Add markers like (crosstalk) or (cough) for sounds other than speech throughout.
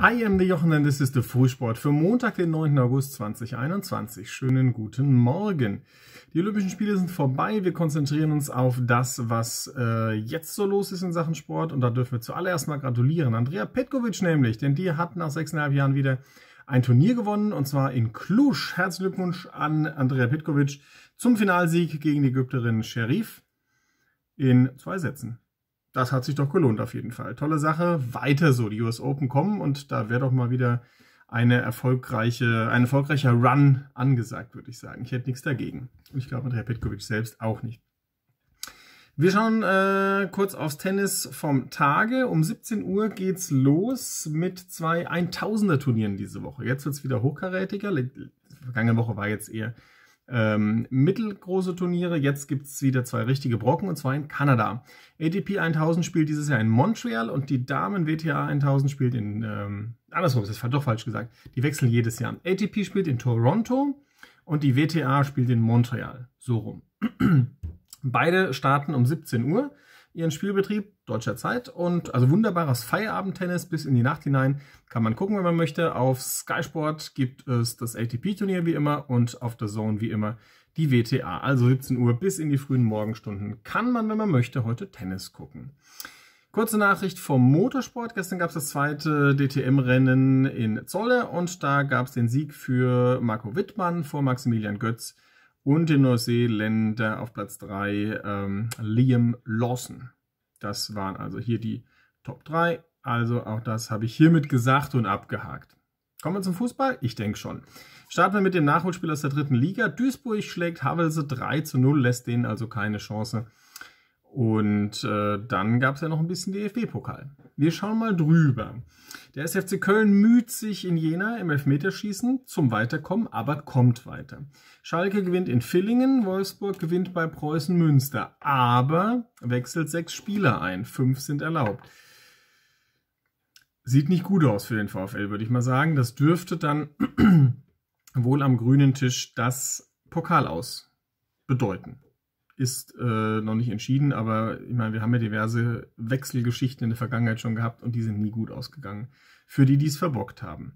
I am the Jochen and this is the Frühsport für Montag, den 9. August 2021. Schönen guten Morgen. Die Olympischen Spiele sind vorbei. Wir konzentrieren uns auf das, was äh, jetzt so los ist in Sachen Sport. Und da dürfen wir zuallererst mal gratulieren. Andrea Petkovic nämlich, denn die hat nach sechseinhalb Jahren wieder ein Turnier gewonnen und zwar in Cluj. Herzlichen Glückwunsch an Andrea Petkovic zum Finalsieg gegen die Ägypterin Sherif in zwei Sätzen das hat sich doch gelohnt auf jeden Fall. Tolle Sache. Weiter so. Die US Open kommen und da wäre doch mal wieder eine erfolgreiche, ein erfolgreicher Run angesagt, würde ich sagen. Ich hätte nichts dagegen. Und ich glaube, Andrea Petkovic selbst auch nicht. Wir schauen äh, kurz aufs Tennis vom Tage. Um 17 Uhr geht's los mit zwei 1000er Turnieren diese Woche. Jetzt wird es wieder hochkarätiger. Vergangene Woche war jetzt eher ähm, mittelgroße Turniere. Jetzt gibt es wieder zwei richtige Brocken und zwar in Kanada. ATP 1000 spielt dieses Jahr in Montreal und die Damen WTA 1000 spielt in, ähm, andersrum, das war doch falsch gesagt, die wechseln jedes Jahr. ATP spielt in Toronto und die WTA spielt in Montreal, so rum. (clears throat) Beide starten um 17 Uhr ihren Spielbetrieb deutscher Zeit und also wunderbares Feierabendtennis bis in die Nacht hinein. Kann man gucken, wenn man möchte. Auf Sky Sport gibt es das ATP-Turnier wie immer und auf der Zone wie immer die WTA. Also 17 Uhr bis in die frühen Morgenstunden kann man, wenn man möchte, heute Tennis gucken. Kurze Nachricht vom Motorsport. Gestern gab es das zweite DTM-Rennen in Zolle und da gab es den Sieg für Marco Wittmann vor Maximilian Götz und den Neuseeländer auf Platz 3 ähm, Liam Lawson. Das waren also hier die Top 3. Also auch das habe ich hiermit gesagt und abgehakt. Kommen wir zum Fußball? Ich denke schon. Starten wir mit dem Nachholspiel aus der dritten Liga. Duisburg schlägt Havelse 3 zu 0, lässt denen also keine Chance und äh, dann gab es ja noch ein bisschen DFB-Pokal. Wir schauen mal drüber. Der SFC Köln müht sich in Jena im Elfmeterschießen zum Weiterkommen, aber kommt weiter. Schalke gewinnt in Villingen, Wolfsburg gewinnt bei Preußen Münster, aber wechselt sechs Spieler ein, fünf sind erlaubt. Sieht nicht gut aus für den VfL, würde ich mal sagen. Das dürfte dann (clears throat) wohl am grünen Tisch das Pokal aus bedeuten ist äh, noch nicht entschieden, aber ich meine, wir haben ja diverse Wechselgeschichten in der Vergangenheit schon gehabt und die sind nie gut ausgegangen. Für die, die es verbockt haben.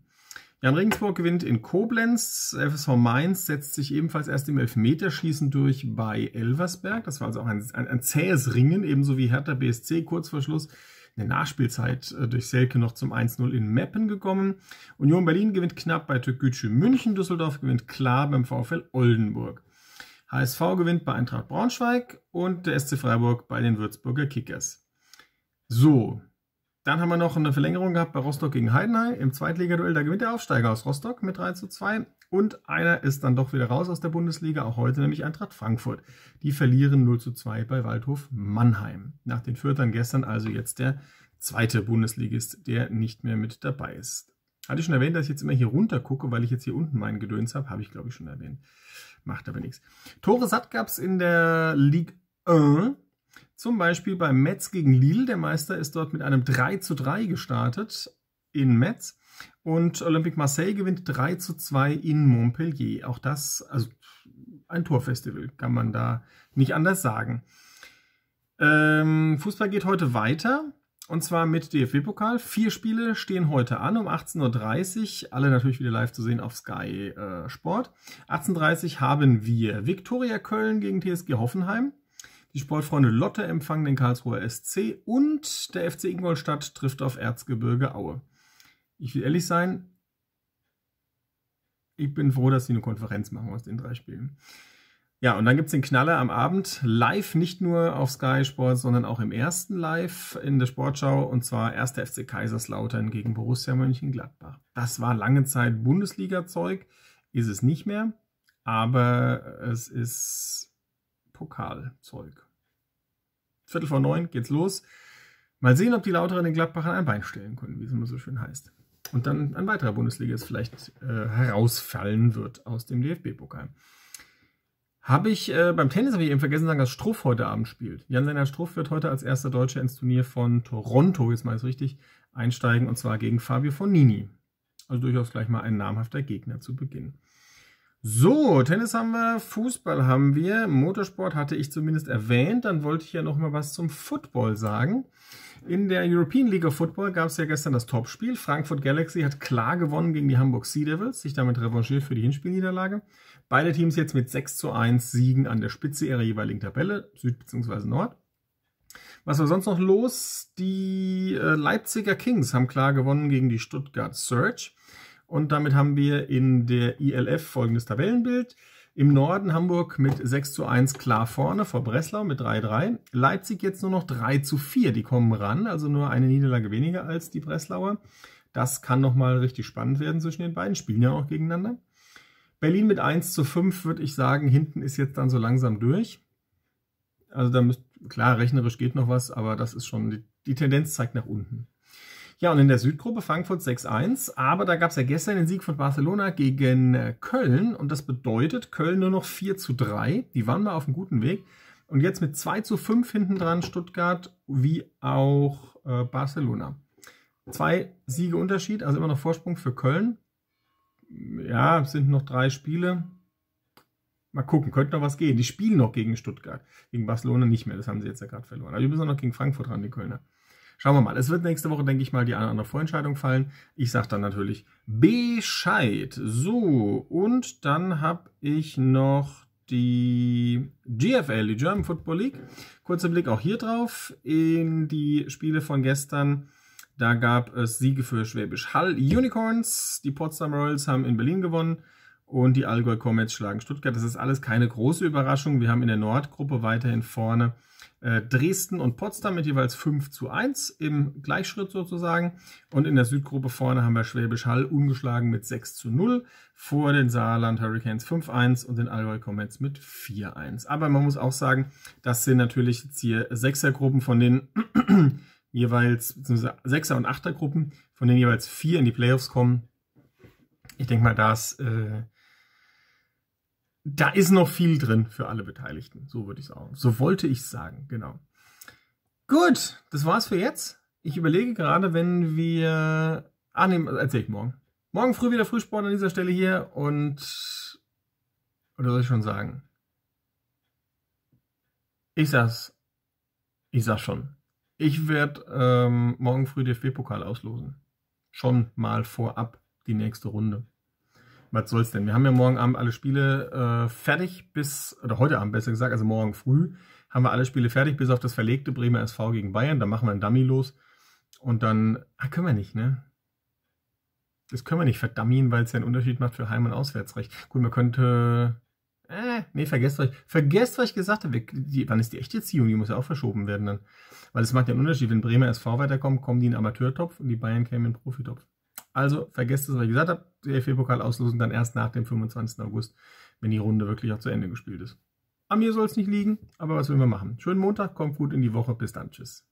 Jan Regensburg gewinnt in Koblenz. FSV Mainz setzt sich ebenfalls erst im Elfmeterschießen durch bei Elversberg. Das war also auch ein, ein, ein zähes Ringen, ebenso wie Hertha BSC kurz vor Schluss in der Nachspielzeit äh, durch Selke noch zum 1-0 in Meppen gekommen. Union Berlin gewinnt knapp bei Türkgücü München. Düsseldorf gewinnt klar beim VfL Oldenburg. HSV gewinnt bei Eintracht Braunschweig und der SC Freiburg bei den Würzburger Kickers. So, dann haben wir noch eine Verlängerung gehabt bei Rostock gegen Heidenheim im Zweitligaduell. Da gewinnt der Aufsteiger aus Rostock mit 3 zu 2. Und einer ist dann doch wieder raus aus der Bundesliga, auch heute nämlich Eintracht Frankfurt. Die verlieren 0 zu 2 bei Waldhof Mannheim. Nach den Fürtern gestern also jetzt der zweite Bundesligist, der nicht mehr mit dabei ist. Hatte ich schon erwähnt, dass ich jetzt immer hier runter gucke, weil ich jetzt hier unten meinen Gedöns habe? Habe ich, glaube ich, schon erwähnt. Macht aber nichts. Tore satt gab es in der Ligue 1. Zum Beispiel bei Metz gegen Lille. Der Meister ist dort mit einem 3 zu 3 gestartet in Metz. Und Olympique Marseille gewinnt 3 zu 2 in Montpellier. Auch das, also ein Torfestival, kann man da nicht anders sagen. Ähm, Fußball geht heute weiter. Und zwar mit DFB-Pokal. Vier Spiele stehen heute an um 18.30 Uhr. Alle natürlich wieder live zu sehen auf Sky äh, Sport. 18.30 Uhr haben wir Viktoria Köln gegen TSG Hoffenheim. Die Sportfreunde Lotte empfangen den Karlsruher SC und der FC Ingolstadt trifft auf Erzgebirge Aue. Ich will ehrlich sein, ich bin froh, dass sie eine Konferenz machen aus den drei Spielen. Ja, und dann gibt es den Knaller am Abend live, nicht nur auf Sky Sports, sondern auch im ersten Live in der Sportschau und zwar 1. FC Kaiserslautern gegen Borussia Mönchengladbach. Das war lange Zeit Bundesliga-Zeug, ist es nicht mehr, aber es ist Pokalzeug. Viertel vor neun geht's los. Mal sehen, ob die Lauterer den Gladbachern ein Bein stellen können, wie es immer so schön heißt. Und dann ein weiterer Bundesliga vielleicht äh, herausfallen wird aus dem DFB-Pokal. Habe ich, äh, beim Tennis habe ich eben vergessen zu sagen, dass Struff heute Abend spielt. Jan-Sennert Struff wird heute als erster Deutscher ins Turnier von Toronto, jetzt mal ist richtig, einsteigen und zwar gegen Fabio Fonini. Also durchaus gleich mal ein namhafter Gegner zu Beginn. So, Tennis haben wir, Fußball haben wir, Motorsport hatte ich zumindest erwähnt, dann wollte ich ja noch mal was zum Football sagen. In der European League of Football gab es ja gestern das Topspiel. Frankfurt Galaxy hat klar gewonnen gegen die Hamburg Sea Devils, sich damit revanchiert für die Hinspielniederlage. Beide Teams jetzt mit 6 zu 1 Siegen an der Spitze ihrer jeweiligen Tabelle, Süd bzw. Nord. Was war sonst noch los? Die äh, Leipziger Kings haben klar gewonnen gegen die Stuttgart Surge. Und damit haben wir in der ILF folgendes Tabellenbild. Im Norden Hamburg mit 6 zu 1 klar vorne vor Breslau mit 3-3. Leipzig jetzt nur noch 3 zu 4. Die kommen ran, also nur eine Niederlage weniger als die Breslauer. Das kann nochmal richtig spannend werden zwischen den beiden. Spielen ja auch gegeneinander. Berlin mit 1 zu 5, würde ich sagen, hinten ist jetzt dann so langsam durch. Also da müsst, klar, rechnerisch geht noch was, aber das ist schon, die, die Tendenz zeigt nach unten. Ja, und in der Südgruppe Frankfurt 6-1, aber da gab es ja gestern den Sieg von Barcelona gegen äh, Köln und das bedeutet Köln nur noch 4 3. Die waren mal auf einem guten Weg. Und jetzt mit 2 5 hinten dran Stuttgart wie auch äh, Barcelona. Zwei Siege Unterschied, also immer noch Vorsprung für Köln. Ja, sind noch drei Spiele. Mal gucken, könnte noch was gehen. Die spielen noch gegen Stuttgart, gegen Barcelona nicht mehr. Das haben sie jetzt ja gerade verloren. Aber die müssen noch gegen Frankfurt ran, die Kölner. Schauen wir mal. Es wird nächste Woche, denke ich mal, die eine oder andere Vorentscheidung fallen. Ich sage dann natürlich Bescheid. So, und dann habe ich noch die GFL, die German Football League. Kurzer Blick auch hier drauf in die Spiele von gestern. Da gab es Siege für Schwäbisch Hall Unicorns. Die Potsdam Royals haben in Berlin gewonnen und die Allgäu Comets schlagen Stuttgart. Das ist alles keine große Überraschung. Wir haben in der Nordgruppe weiterhin vorne äh, Dresden und Potsdam mit jeweils 5 zu 1 im Gleichschritt sozusagen. Und in der Südgruppe vorne haben wir Schwäbisch Hall ungeschlagen mit 6 zu 0, vor den Saarland Hurricanes 5-1 und den Allgäu Comets mit 4-1. Aber man muss auch sagen, das sind natürlich jetzt hier Sechsergruppen von den (clears throat) jeweils, beziehungsweise Sechser- und Achtergruppen, von denen jeweils vier in die Playoffs kommen. Ich denke mal, das äh, da ist noch viel drin für alle Beteiligten, so würde ich sagen. So wollte ich sagen, genau. Gut, das war's für jetzt. Ich überlege gerade, wenn wir. Ah, nee, erzähl ich morgen. Morgen früh wieder Frühsport an dieser Stelle hier und. Oder soll ich schon sagen? Ich sag's. Ich sag schon. Ich werde ähm, morgen früh DFB-Pokal auslosen. Schon mal vorab die nächste Runde was soll's denn? Wir haben ja morgen Abend alle Spiele äh, fertig bis, oder heute Abend besser gesagt, also morgen früh haben wir alle Spiele fertig, bis auf das verlegte Bremer SV gegen Bayern. Da machen wir einen Dummy los. Und dann, ah, können wir nicht, ne? Das können wir nicht verdammen, weil es ja einen Unterschied macht für Heim- und Auswärtsrecht. Gut, man könnte, äh, nee, vergesst euch. Vergesst, was ich gesagt habe. Die, wann ist die echte Ziehung? Die muss ja auch verschoben werden dann. Weil es macht ja einen Unterschied. Wenn Bremer SV weiterkommt, kommen die in den Amateurtopf und die Bayern kämen in den Profitopf. Also vergesst es, was ich gesagt habe, die DFB-Pokal auslosen dann erst nach dem 25. August, wenn die Runde wirklich auch zu Ende gespielt ist. An mir soll es nicht liegen, aber was will man machen? Schönen Montag, kommt gut in die Woche, bis dann, tschüss.